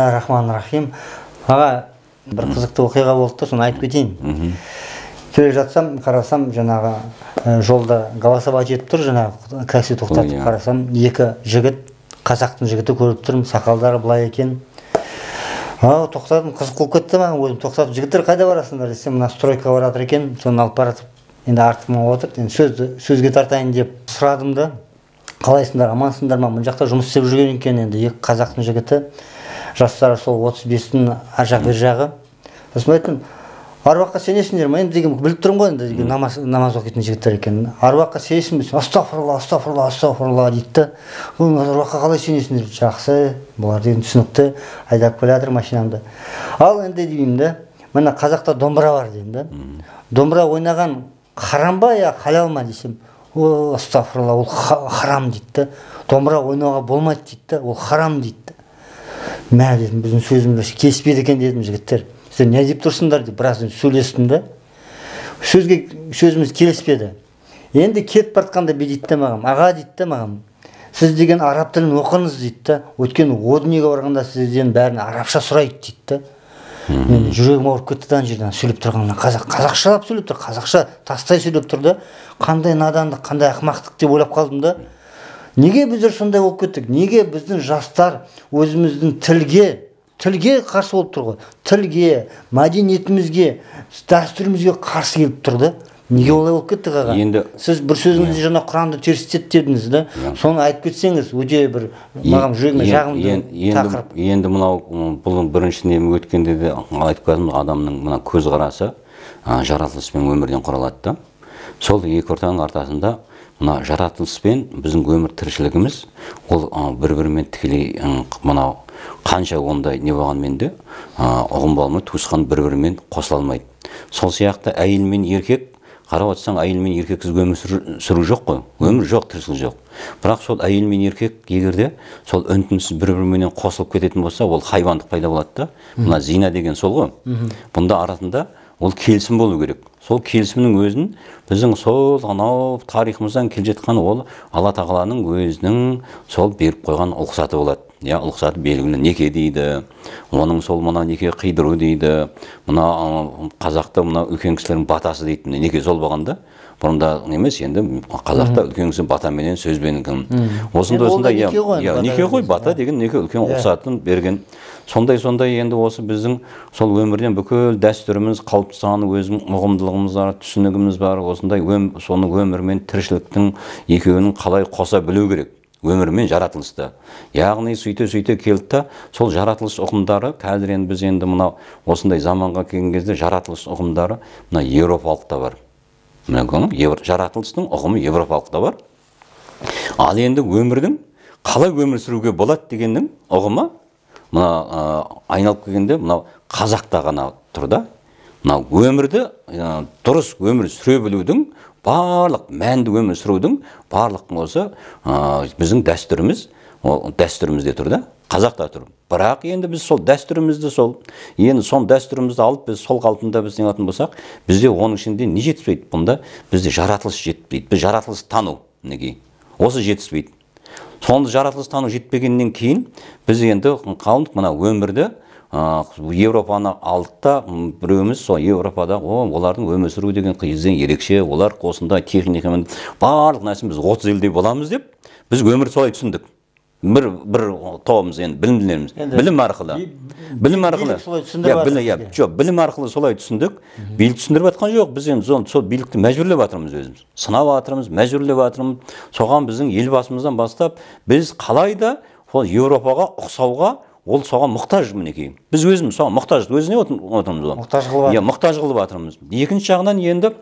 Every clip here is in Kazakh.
бисмиллахи рахман рахим аға бір қызықты оқиға болды да соны айтып кетейін келе жатсам қарасам жаңағы жолда голосовать жетіп тұр жаңағы такси тоқтатып қарасам екі жігіт қазақтың жігіті көріп тұрмын сақалдары былай екен ау тоқтадым қызық болып кетті маған өзім тоқтатып жігіттер қайда барасыңдар десем мына стройка бара жатыр екен соны алып бара жатып енді артыма отырып енді сөзді сөзге тартайын деп сұрадым да қалайсыңдар амансыңдар ма мына жақта жұмыс істеп жүрген екен енді екі қазақтың жігіті жастар сол отыз бестің ар жақ бер жағы сосын мен айттым аруаққа сенесіңдер ма енді деген біліп тұрмын ғой енді деген намаз, намаз оқитын жігіттер екенін аруаққа сенесің бе астағфирулла астағфирулла астағфирулла дейді да аруаққа қалай сенесіңдер жақсы бұлар деген түсінікті айдап келе жатыр машинамды ал енді деймін да міне қазақта домбыра бар деймін да домбыра ойнаған харам ба я иә, халал ма десем о астағфирулла ол харам дейді да домбыра ойнауға болмайды дейді да ол харам дейді мә дедім біздің сөзімізді келіспейді екен дедім жігіттер сіздер не деп тұрсыңдар деп біраз сөйлестім да сөзге сөзіміз келіспеді енді кетіп бара жатқанда бүйтеді да маған аға дейді да маған сіз деген араб тілін оқыңыз дейді да өйткені о дүниеге барғанда сізден бәрін арабша сұрайды дейді да мен жүрегім ауырып кетті да ана жерде сөйлеп тұрғанына қазақ қазақшалап сөйлеп тұр қазақша тастай сөйлеп тұр да қандай надандық қандай ақымақтық деп ойлап қалдым да неге біздер сондай болып кеттік неге біздің жастар өзіміздің тілге тілге қарсы болып тұр ғой тілге мәдениетімізге дәстүрімізге қарсы келіп тұр да неге олай болып кеттік аға енді сіз бір сөзіңізде иә. жаңа құранды терістеді дедіңіз да иә. соны айтып кетсеңіз өте бір маған жүрегіме жағымды тақырып енді мынау бұл бірінші өткенде де айтып келдім адамның мына көзқарасы жаратылыс пен өмірден құралады да сол екі ортаның ортасында мына жаратылыс пен біздің өмір тіршілігіміз ол бір бірімен тікелей мынау қанша ондай не болғанмен де ұғым алмайды туысқан бір бірімен қосыла алмайды сол сияқты әйел мен еркек қарап отырсаң әйел мен еркексіз өмір сүру жоқ қой өмір жоқ тіршілік жоқ бірақ сол әйел мен еркек егер де сол үн түнсіз бір біріменен қосылып кететін болса ол хайуандық пайда болады да мына зина деген сол ғой бұнда арасында ол келісім болу керек сол келісімнің өзін біздің сол анау тарихымыздан келе жатқан ол алла тағаланың өзінің сол беріп қойған ұлықсаты болады иә ұлықсаты белгілі неке дейді оның сол мына неке қидыру дейді мына қазақта мына үлкен кісілердің батасы дейді неке сол болғанда бұрында емес енді қазақта кісі батаменен сөзбен кім осындай осындай иә, иә неке ғой бата иә. деген неке үлкен иә. рұқсатын берген сондай сондай енді осы біздің сол өмірден бүкіл дәстүріміз қалыптасқан өзінің ұғымдылығымыз бар түсінігіміз бар осындай соны өмір мен тіршіліктің екеуінің қалай қоса білу керек өмір мен жаратылысты яғни сөйте сөйте келді да сол жаратылыс ұғымдары қазір енді біз енді мынау осындай заманға келген кезде жаратылыс ұғымдары мына еуропалықта бар жаратылыстың ұғымы европалықта бар ал енді өмірдің қалай өмір сүруге болады дегеннің ұғымы мына ә, айналып келгенде мынау қазақта ғана тұр да мынау өмірді ә, дұрыс өмір сүре білудің барлық мәнді өмір сүрудің барлық осы ә, біздің дәстүріміз ол дәстүрімізде тұр да қазақта тұр бірақ енді біз сол дәстүрімізді сол енді сол дәстүрімізді алып біз сол қалпында біз сыйлатын болсақ бізде оның ішінде не жетіспейді бұнда бізде жаратылыс жетпейді. біз жаратылыс тану мінекей осы жетіспейді соны жаратылыс тану жетпегеннен кейін біз енді қалдық мына өмірді ә, европаны алдық та біреуіміз сол европада о олардың өмір деген бізден ерекше олар осындай техникамен барлық нәрсені біз отыз елдей боламыз деп біз өмір солай түсіндік бір бір тобымыз енді білімділеріміз білім арқылы білім арқылы солай жоқ білім арқылы солай түсіндік билік түсіндіріп жатқан жоқ біз енді сол билікті мәжбүрлеп жатырмыз өзіміз сынап жатырмыз мәжбүрлеп жатырмыз соған біздің елбасымыздан бастап біз да сол еуропаға ұқсауға ол соған мұқтаж мінекей біз өзіміз соған мұқтаж өзіне отырмыз ғой мұқтаж қылып иә мұқтаж қылып жатырмыз екінші жағынан енді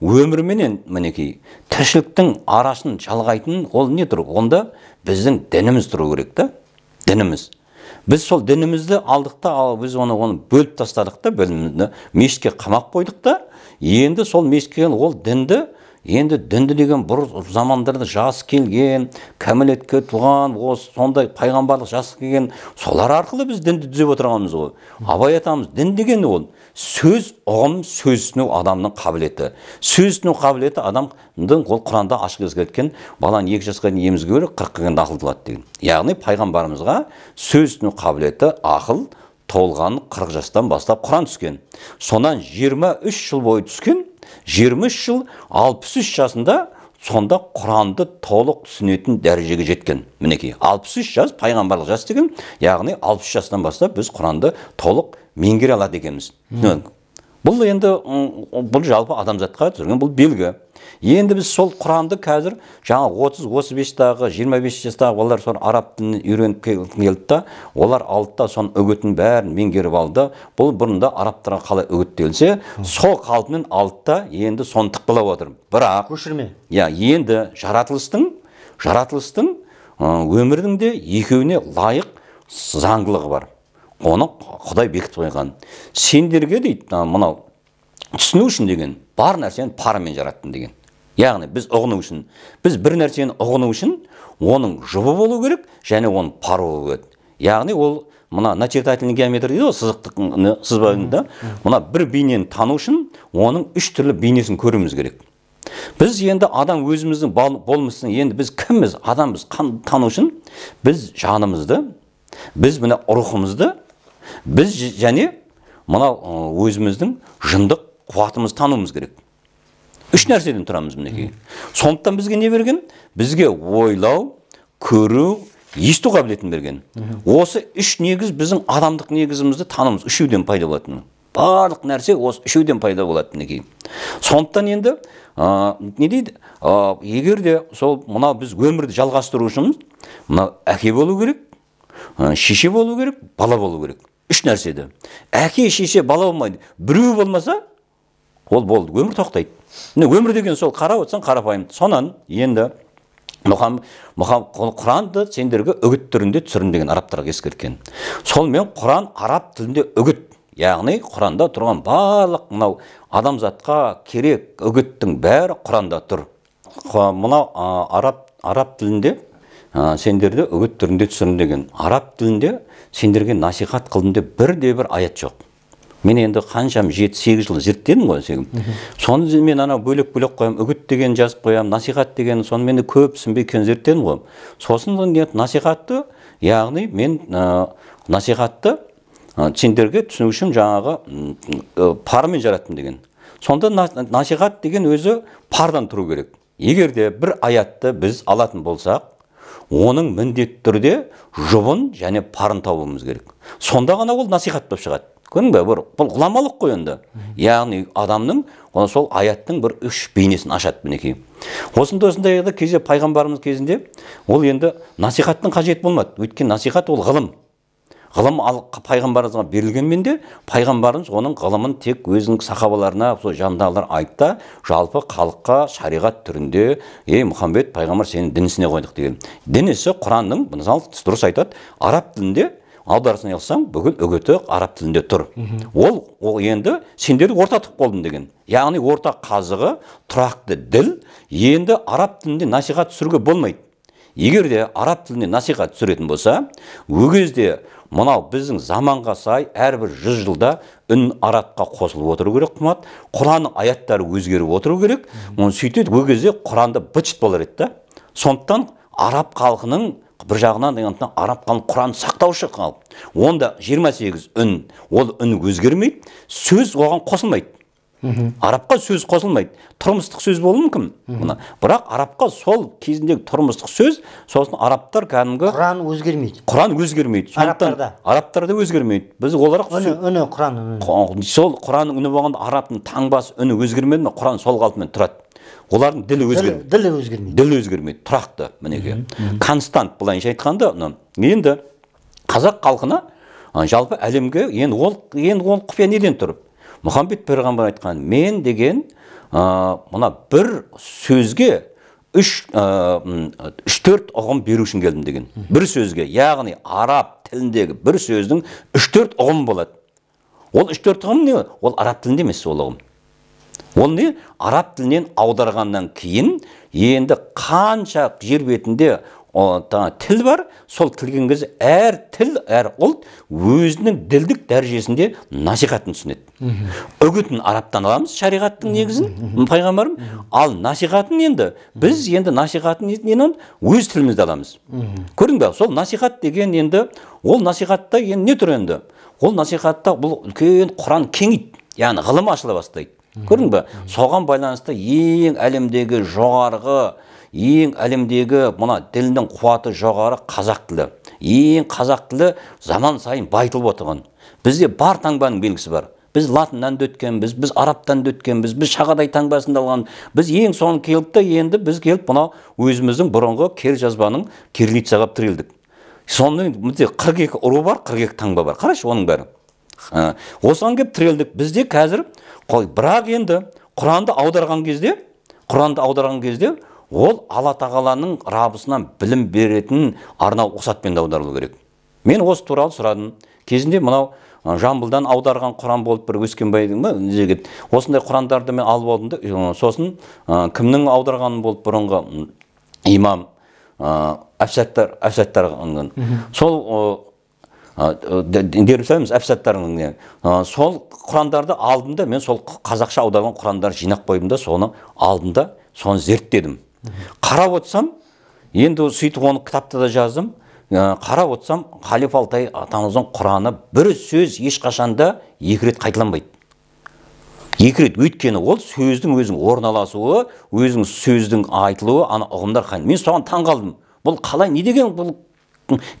өмірменен мінекей тіршіліктің арасын жалғайтын ол не тұр онда біздің дініміз тұру керек та дініміз біз сол дінімізді алдық та ал біз оны оны бөліп тастадық та білімді мешітке қамап қойдық та енді сол мешітке ол дінді енді дінді деген бұр замандарда жас келген кәмелетке туған осы сондай пайғамбарлық жас келген солар арқылы біз дінді түзеп отырғанбыз ғой абай атамыз дін деген ол сөз ұғым сөз түсіну адамның қабілеті сөз түсіну қабілеті адамдың ол құранда ашық ескерткен баланы екі жасқа дейін емізге керек қырық келгенде ақыл толады деген яғни пайғамбарымызға сөз түсіну қабілеті ақыл толған қырық жастан бастап құран түскен сонан 23 жыл бойы түскен 23 жыл 63 жасында сонда құранды толық түсінетін дәрежеге жеткен мінекей 63 жас пайғамбарлық жас деген яғни 60 жастан бастап біз құранды толық меңгере алады екенбіз бұл енді бұл жалпы адамзатқа түсірген бұл белгі енді біз сол құранды қазір жаңа 30-35 жиырма 25 жастағы балалар соны араб тілін үйреніп келді да олар алды да соның үгітін бәрін меңгеріп алды бұл бұрында арабтарға қалай үгіттелсе сол қалпымен алды да енді соны тықпалап отыр бірақ көшірме иә енді жаратылыстың жаратылыстың өмірдің де екеуіне лайық заңдылығы бар оны құдай бекітіп қойған сендерге дейді мынау түсіну үшін деген бар нәрсені парамен жараттым деген яғни біз ұғыну үшін біз бір нәрсені ұғыну үшін оның жұбы болу керек және оның пары болу керек яғни ол мына начертательный геометрия дейді ғой сызықтық сызбада мына бір бейнені тану үшін оның үш түрлі бейнесін көруіміз керек біз енді адам өзіміздің болмысын енді біз кімбіз адамбыз қан, тану үшін біз жанымызды біз мына рухымызды біз және мынау өзіміздің жындық қуатымыз, тануымыз керек үш нәрседен тұрамыз мінекей сондықтан бізге не берген бізге ойлау көру есту қабілетін берген осы үш негіз біздің адамдық негізімізді тануымыз үшеуден пайда болатын барлық нәрсе осы үшеуден пайда болады мінекей сондықтан енді не дейді ә, егер де сол мынау біз өмірді жалғастыру үшін мынау әке болу керек шеше болу керек бала болу керек үш нәрседе әке шеше бала болмайды біреуі болмаса ол болды өмір тоқтайды міне өмір деген сол қарап отырсаң қарапайым сонан енді мұхам, мұхам құранды сендерге үгіт түрінде түсірім деген арабтарға ескерткен сонымен құран араб тілінде үгіт яғни құранда тұрған барлық мынау адамзатқа керек үгіттің бәрі құранда тұр мынау араб араб тілінде ә, сендерді үгіт түрінде түсірдім деген араб тілінде сендерге насихат қылдым деп бірде бір аят жоқ мен енді қаншам жеті сегіз жыл зерттедім ғой сен соны мен анау бөлек бөлек қоямын үгіт деген жазып қоямын насихат деген соны мен көп түсінбей екен зерттедім ғой сосын насихатты яғни мен ә, насихатты ә, сендерге түсіну үшін жаңағы ә, пармен жараттым деген сонда насихат деген өзі пардан тұру керек егер де бір аятты біз алатын болсақ оның міндетті түрде жұбын және парын табуымыз керек сонда ғана ол насихат болып шығады көрдің бе бұл ғұламалық қой енді яғни адамның сол аяттың бір үш бейнесін ашады мінекей осындай осындай кезде пайғамбарымыз кезінде ол енді насихаттың қажеті болмады өйткені насихат ол ғылым ғылым ал, пайғамбарымызға берілгенмен де пайғамбарымыз оның ғылымын тек өзінің сахабаларына сол жанындағылар айтты да жалпы халыққа шариғат түрінде ей мұхаммед пайғамбар сенің дінісіне қойдық деген дін ісі құранның мысалы дұрыс айтады араб тілінде аударысын алсаң бүгін үгіті араб тілінде тұр ол ол енді сендерді ортатып қолдым деген яғни орта қазығы тұрақты діл енді араб тілінде насихат түсіруге болмайды егер де араб тілінде насихат түсіретін болса ол кезде мынау біздің заманға сай әрбір жүз жылда үн аратқа қосылып отыру керек құмат құранның аяттары өзгеріп отыру керек оны сөйтеді ол кезде құранда быт болар еді да сондықтан араб халқының бір жағынан дейін араб халқы құран сақтаушы халық онда 28 үн ол үн өзгермейді сөз оған қосылмайды арабқа сөз қосылмайды тұрмыстық сөз болуы мүмкін мына бірақ арабқа сол кезіндегі тұрмыстық сөз сосын арабтар кәдімгі құран өзгермейді құран өзгермейді арабтарда арабтарда өзгермейді біз олар үні үні құран үні сол құранның үні болғанда арабтың таңбасы үні өзгермеді ма құран сол қалпымен тұрады олардың ділі өзгер ділі өзгермейді ділі өзгермейді тұрақты мінекей констант былайынша айтқанда енді қазақ халқына жалпы әлемге енді ол енді ол құпия неден тұр мұхаммед пайғамбар айтқан мен деген ә, мына бір сөзге үш үш төрт ұғым беру үшін келдім деген бір сөзге яғни араб тіліндегі бір сөздің үш төрт ұғым болады ол үш төрт ұғым не ол араб тілінде емес ол ұғым ол не араб тілінен аударғаннан кейін енді қанша жер бетінде тіл бар сол тілген кезде әр тіл әр ұлт өзінің ділдік дәрежесінде насихатын түсінеді үгітін арабтан аламыз шариғаттың негізін пайғамбарым ал насихатын енді біз енді насихатын өз тілімізді аламыз көрдің ба сол насихат деген енді ол насихатта енді не тұр енді ол насихатта бұл үлкен құран кеңейді яғни ғылым ашыла бастайды көрдің ба соған байланысты ең әлемдегі жоғарғы ең әлемдегі мына ділдің қуаты жоғары қазақ тілі ең қазақ тілі заман сайын байытылып отырған бізде бар таңбаның белгісі бар біз латыннан да өткенбіз біз арабтан да өткенбіз біз таңбасын да алған біз ең соңы келіп та енді біз келіп мынау өзіміздің бұрынғы кер жазбаның кириллицаға тірелдік сонымен бізде қырық екі ұру бар қырық екі таңба бар қарашы оның бәрі ә, осыған келіп тірелдік бізде қазір қой бірақ енді құранды аударған кезде құранды аударған кезде ол алла тағаланың рабысынан білім беретін арнау рұқсатпен аударылу керек мен осы туралы сұрадым кезінде мынау жамбылдан аударған құран болып бір өскенбайдың ба осындай құрандарды мен алып алдым да сосын кімнің аударғаны болып бұрынғы имам ә, әфсаттар сол сол құрандарды алдым да мен сол қазақша аударған құрандарды жинақ қойдым да соны алдым да соны зерттедім қарап отырсам енді сөйтіп оны кітапта да жаздым ә, қарап отырсам халифа алтай атамыздың құраны бір сөз ешқашанда екі рет қайталанбайды екі рет өйткені ол сөздің өзінің орналасуы өзінің сөздің айтылуы ана ұғымдар мен соған таң қалдым бұл қалай не деген бұл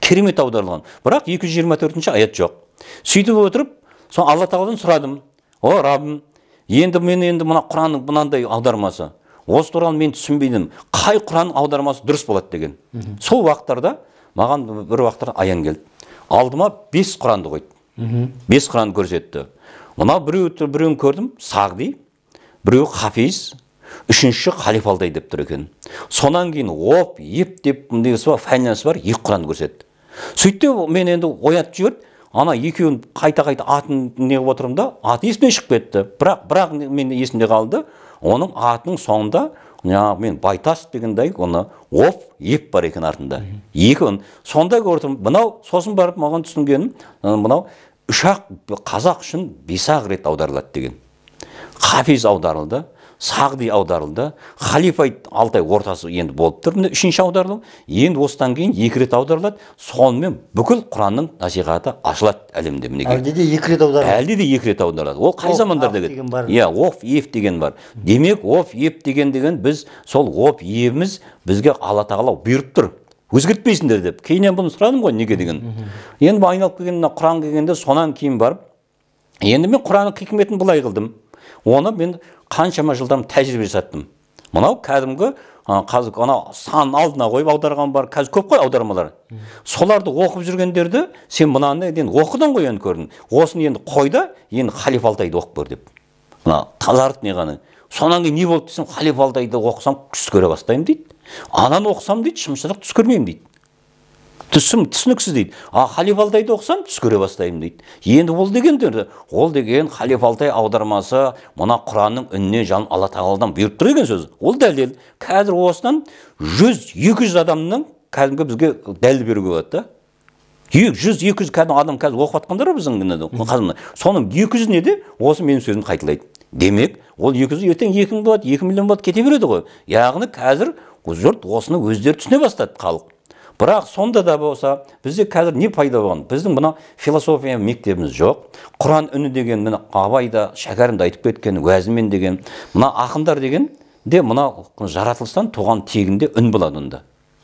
керемет аударылған бірақ 224 аят жоқ сөйтіп отырып со алла тағаладан сұрадым о раббым енді мен енді мына құранның мынандай аудармасы осы туралы мен түсінбейдім қай құран аудармасы дұрыс болады деген сол уақыттарда маған бір уақыттар аян келді алдыма бес құранды қойды бес құранды көрсетті мына біреу біреуін көрдім сағди біреуі хафиз үшінші халифалдай деп тұр екен сонан кейін оп еп деп несі бар бар екі құранды көрсетті сөйтті мен енді оятып жіберді ана екеуін қайта қайта атын неғып отырмын да аты есімнен шығып кетті бірақ бірақ мен есімде қалды оның атының соңында жаңағы мен байтас дегендей оны оф еп бар екен артында екі сонда көріп мынау сосын барып маған түсінгенім мынау үш ақ қазақ үшін бес ақ рет аударылады деген хафиз аударылды сағди аударылды халифа алтай ортасы енді болып тұр міне үшінші аударылым енді осыдан кейін екі рет аударылады сонымен бүкіл құранның насихаты ашылады әлемде мінекей әлде де екі рет аударылады әлде де екі рет аударылады ол қай замандарда иә оф еф деген бар демек оф еп деген деген біз сол оф еміз бізге алла тағала бұйырып тұр өзгертпейсіңдер деп кейіннен бұны сұрадым ғой неге деген енді айналып келген мына құран келгенде сонан кейін барып енді мен құранның хикметін былай қылдым оны мен қаншама жылдан тәжірибе жасаттым мынау кәдімгі қазір анау санын алдына қойып аударған бар қазір көп қой аудармалар соларды оқып жүргендерді сен мынаны енді оқыдың ғой енді көрдің осыны енді қой да енді халиф алтайды оқып көр деп мына тазарт неғаны содан кейін не болды десем халиф алтайды оқысам түс көре бастаймын дейді ананы оқысам дейді шымшырық түс көрмеймін дейді түсім түсініксіз дейді а халиф алтайды оқысам түс көре бастаймын дейді енді ол дегендер ол деген халиф алтай аудармасы мына құранның үніне жан алла тағаладан бұйырып тұр деген сөз ол дәлел қазір осыдан жүз екі жүз адамның кәдімгі бізге дәлел беруге болады да жүз екі жүз кәдімгі адам қазір оқып жатқандар біздің соның екі жүзіне де осы менің сөзімді қайталайды демек ол екі жүз ертең екі мың болады екі миллион болады кете береді ғой яғни қазір жұрт осыны өздері түсіне бастады халық бірақ сонда да болса бізде қазір не пайда болған біздің мына философия мектебіміз жоқ құран үні деген міне абай да шәкәрім де айтып кеткен уәзімен деген мына ақындар деген де мына жаратылыстан туған тегінде үн болады онда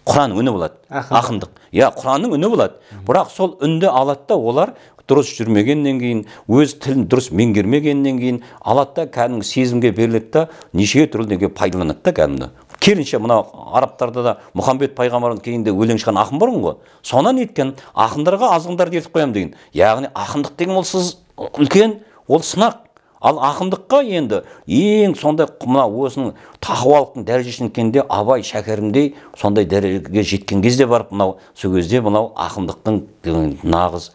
құран үні болады ақындық иә құранның үні болады бірақ сол үнді алады да олар дұрыс жүрмегеннен кейін өз тілін дұрыс меңгермегеннен кейін алады да кәдімгі сезімге беріледі да неше түрлі неге пайдаланады да кәдімгі керінше мынау арабтарда да мұхаммед пайғамбардың кейінде өлең шыққан ақын бар ғой сонан неткен ақындарға азғындарды ертіп қоямын деген яғни ақындық деген ол сіз үлкен ол сынақ ал ақындыққа енді ең сондай мына осының тақуалықтың дәрежесіне жеткенде абай шәкәрімдей сондай дәрежеге жеткен кезде барып мынау сол кезде мынау ақындықтың нағыз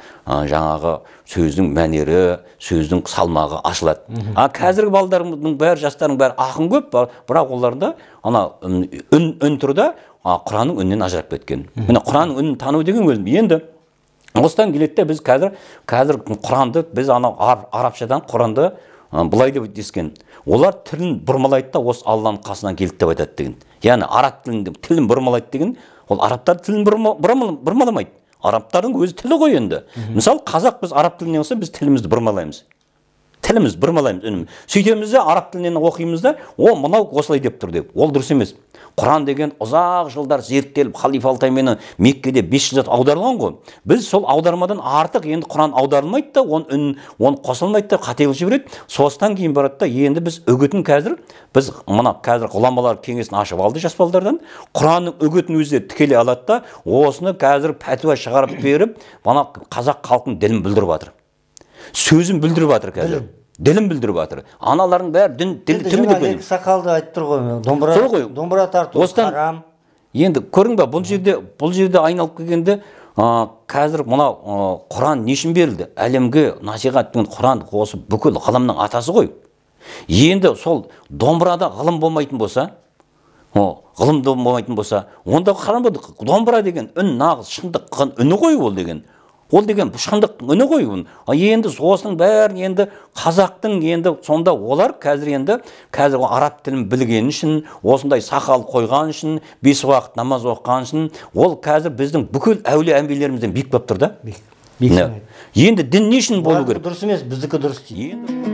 жаңағы сөздің мәнері сөздің салмағы ашылады ал қазіргі балдарымыздың бәрі жастардың бәрі ақын көп бірақ оларда ана үн үн да құранның үнінен ажырап кеткен міне құранның үнін тану деген өзім енді осыдан келеді де біз қазір қазір құранды біз анау арабшадан құранды былай деп дескен олар тілін бұрмалайды да осы алланың қасынан келді деп айтады деген яғни араб тілінде тілін бұрмалайды деген ол арабтар тілін бұрмаламайды арабтардың өзі тілі ғой енді мысалы қазақ біз араб тіліне болса біз тілімізді бұрмалаймыз тіліміз бұрмалаймыз үнемі сөйтеміз де араб тілінен оқимыз да о мынау осылай деп тұр деп ол дұрыс емес құран деген ұзақ жылдар зерттеліп халифа алтайменен меккеде бес жыл аударылған ғой біз сол аудармадан артық енді құран аударылмайды да оның үнін оны қосылмайды да қателік жібереді сосын кейін барады да енді біз үгітін қазір біз мына қазір ғұламалар кеңесін ашып алды жас балдардан құранның үгітін өздері тікелей алады да осыны қазір пәтуа шығарып беріп мына қазақ халқының ділін бүлдіріп жатыр сөзін білдіріп жатыр қазір ділін білдіріп жатыр аналардың бәрі дін тіл сақалды айтып тұр ғой домбыра сол ғой домбыра тарту осыдан енді көрдің ба бұл жерде бұл жерде айналып келгенде ә, қазір мынау құран не үшін берілді әлемге насихат құран осы бүкіл ғылымның атасы ғой енді сол домбырада ғылым болмайтын болса о ғылым болмайтын болса онда қарамады домбыра деген үн нағыз шындық үні ғой ол деген ол деген бұшқандықтың үні ғой енді осының бәрін енді қазақтың енді сонда олар қазір енді қазір араб тілін білгені үшін осындай сақал қойған үшін бес уақыт намаз оққан үшін ол қазір біздің бүкіл әуле әмбиелерімізден биік болып тұр да енді дін не үшін болу керек дұрыс емес біздікі дұрыс дейді